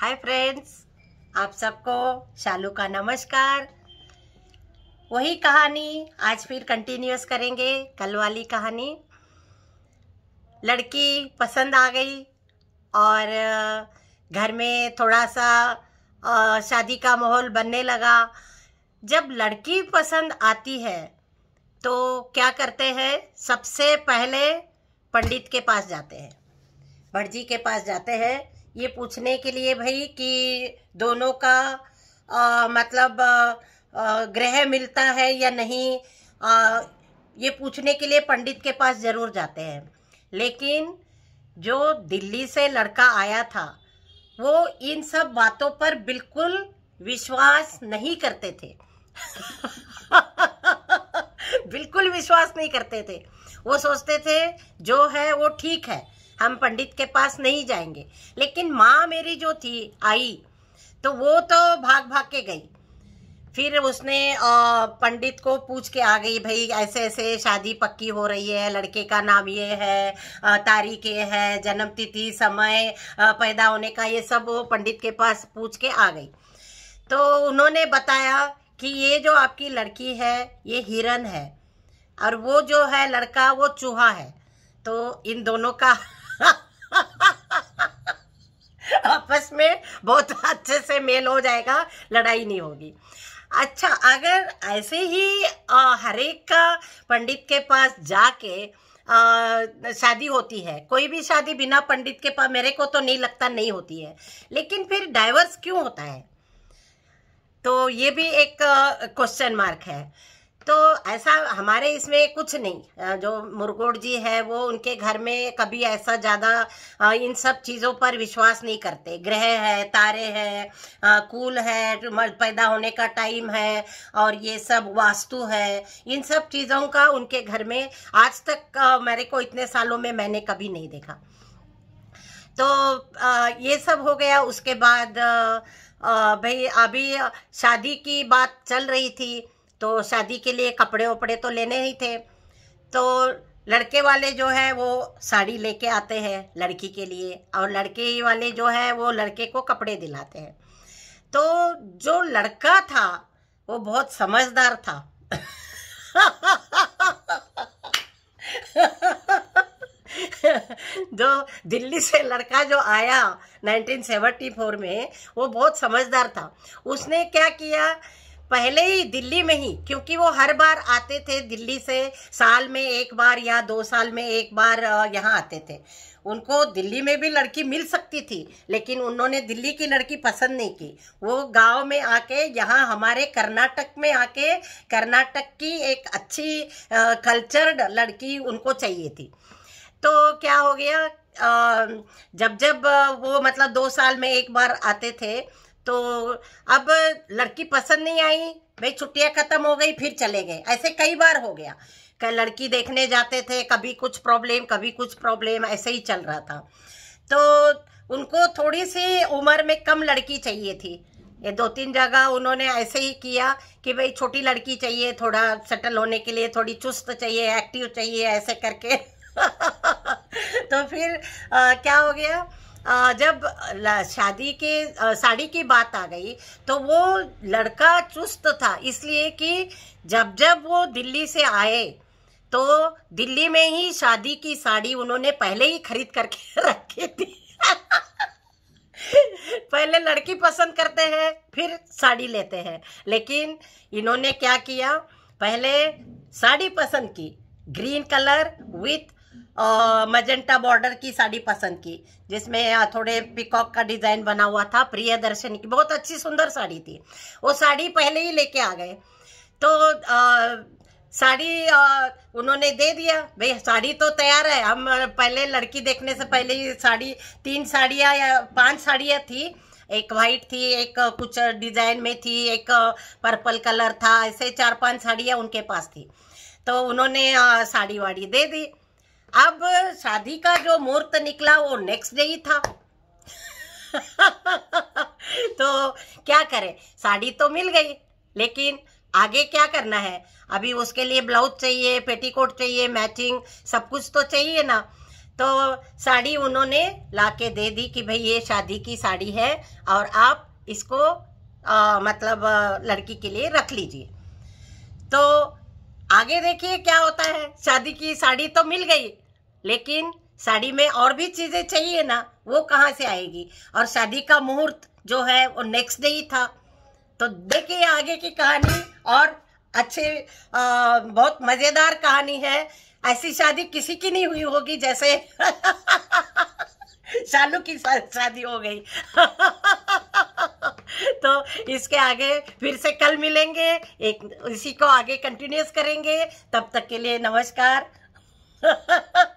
hi friends आप सबको शालू का नमस्कार वही कहानी आज फिर कंटिन्यूस करेंगे कल वाली कहानी लड़की पसंद आ गई और घर में थोड़ा सा शादी का माहौल बनने लगा जब लड़की पसंद आती है तो क्या करते हैं सबसे पहले पंडित के पास जाते हैं भटजी के पास जाते हैं ये पूछने के लिए भाई कि दोनों का आ, मतलब ग्रह मिलता है या नहीं आ, ये पूछने के लिए पंडित के पास ज़रूर जाते हैं लेकिन जो दिल्ली से लड़का आया था वो इन सब बातों पर बिल्कुल विश्वास नहीं करते थे बिल्कुल विश्वास नहीं करते थे वो सोचते थे जो है वो ठीक है हम पंडित के पास नहीं जाएंगे लेकिन माँ मेरी जो थी आई तो वो तो भाग भाग के गई फिर उसने पंडित को पूछ के आ गई भाई ऐसे ऐसे शादी पक्की हो रही है लड़के का नाम ये है तारीख ये है जन्म तिथि समय पैदा होने का ये सब वो पंडित के पास पूछ के आ गई तो उन्होंने बताया कि ये जो आपकी लड़की है ये हिरन है और वो जो है लड़का वो चूहा है तो इन दोनों का आपस में बहुत अच्छे से मेल हो जाएगा लड़ाई नहीं होगी अच्छा अगर ऐसे ही हर एक का पंडित के पास जाके शादी होती है कोई भी शादी बिना पंडित के पास मेरे को तो नहीं लगता नहीं होती है लेकिन फिर डाइवर्स क्यों होता है तो ये भी एक क्वेश्चन मार्क है तो ऐसा हमारे इसमें कुछ नहीं जो मुरगोड जी है वो उनके घर में कभी ऐसा ज़्यादा इन सब चीज़ों पर विश्वास नहीं करते ग्रह है तारे हैं कूल है पैदा होने का टाइम है और ये सब वास्तु है इन सब चीज़ों का उनके घर में आज तक मेरे को इतने सालों में मैंने कभी नहीं देखा तो ये सब हो गया उसके बाद भाई अभी शादी की बात चल रही थी तो शादी के लिए कपड़े वपड़े तो लेने ही थे तो लड़के वाले जो है वो साड़ी लेके आते हैं लड़की के लिए और लड़के वाले जो है वो लड़के को कपड़े दिलाते हैं तो जो लड़का था वो बहुत समझदार था जो दिल्ली से लड़का जो आया 1974 में वो बहुत समझदार था उसने क्या किया पहले ही दिल्ली में ही क्योंकि वो हर बार आते थे दिल्ली से साल में एक बार या दो साल में एक बार यहाँ आते थे उनको दिल्ली में भी लड़की मिल सकती थी लेकिन उन्होंने दिल्ली की लड़की पसंद नहीं की वो गांव में आके यहाँ हमारे कर्नाटक में आके कर्नाटक की एक अच्छी कल्चर्ड लड़की उनको चाहिए थी तो क्या हो गया आ, जब जब वो मतलब दो साल में एक बार आते थे तो अब लड़की पसंद नहीं आई भाई छुट्टियां खत्म हो गई फिर चले गए ऐसे कई बार हो गया कल लड़की देखने जाते थे कभी कुछ प्रॉब्लम कभी कुछ प्रॉब्लम ऐसे ही चल रहा था तो उनको थोड़ी सी उम्र में कम लड़की चाहिए थी ये दो तीन जगह उन्होंने ऐसे ही किया कि भाई छोटी लड़की चाहिए थोड़ा सेटल होने के लिए थोड़ी चुस्त चाहिए एक्टिव चाहिए ऐसे करके तो फिर आ, क्या हो गया जब शादी के साड़ी की बात आ गई तो वो लड़का चुस्त था इसलिए कि जब जब वो दिल्ली से आए तो दिल्ली में ही शादी की साड़ी उन्होंने पहले ही खरीद करके रखी थी पहले लड़की पसंद करते हैं फिर साड़ी लेते हैं लेकिन इन्होंने क्या किया पहले साड़ी पसंद की green colour with magenta border की साड़ी पसंद की जिसमें थोड़े पिकॉक का डिजाइन बना हुआ था दर्शन की बहुत अच्छी सुंदर साड़ी थी वो साड़ी पहले ही लेके आ गए तो आ, साड़ी आ, उन्होंने दे दिया भाई साड़ी तो तैयार है हम पहले लड़की देखने से पहले ही साड़ी तीन साड़ियाँ या पांच साड़ियाँ थी एक वाइट थी एक कुछ डिजाइन में थी एक पर्पल कलर था ऐसे चार पांच साड़ियाँ उनके पास थी तो उन्होंने साड़ी वाड़ी दे दी अब शादी का जो मुहूर्त निकला वो नेक्स्ट डे ही था तो क्या करें साड़ी तो मिल गई लेकिन आगे क्या करना है अभी उसके लिए ब्लाउज चाहिए पेटीकोट चाहिए मैचिंग सब कुछ तो चाहिए ना तो साड़ी उन्होंने लाके दे दी कि भाई ये शादी की साड़ी है और आप इसको आ, मतलब लड़की के लिए रख लीजिए तो आगे देखिए क्या होता है शादी की साड़ी तो मिल गई लेकिन साड़ी में और भी चीजें चाहिए ना वो कहाँ से आएगी और शादी का मुहूर्त जो है वो नेक्स्ट डे ही था तो देखिए आगे की कहानी और अच्छे आ, बहुत मजेदार कहानी है ऐसी शादी किसी की नहीं हुई होगी जैसे शालू की शादी हो गई तो इसके आगे फिर से कल मिलेंगे एक इसी को आगे कंटिन्यूस करेंगे तब तक के लिए नमस्कार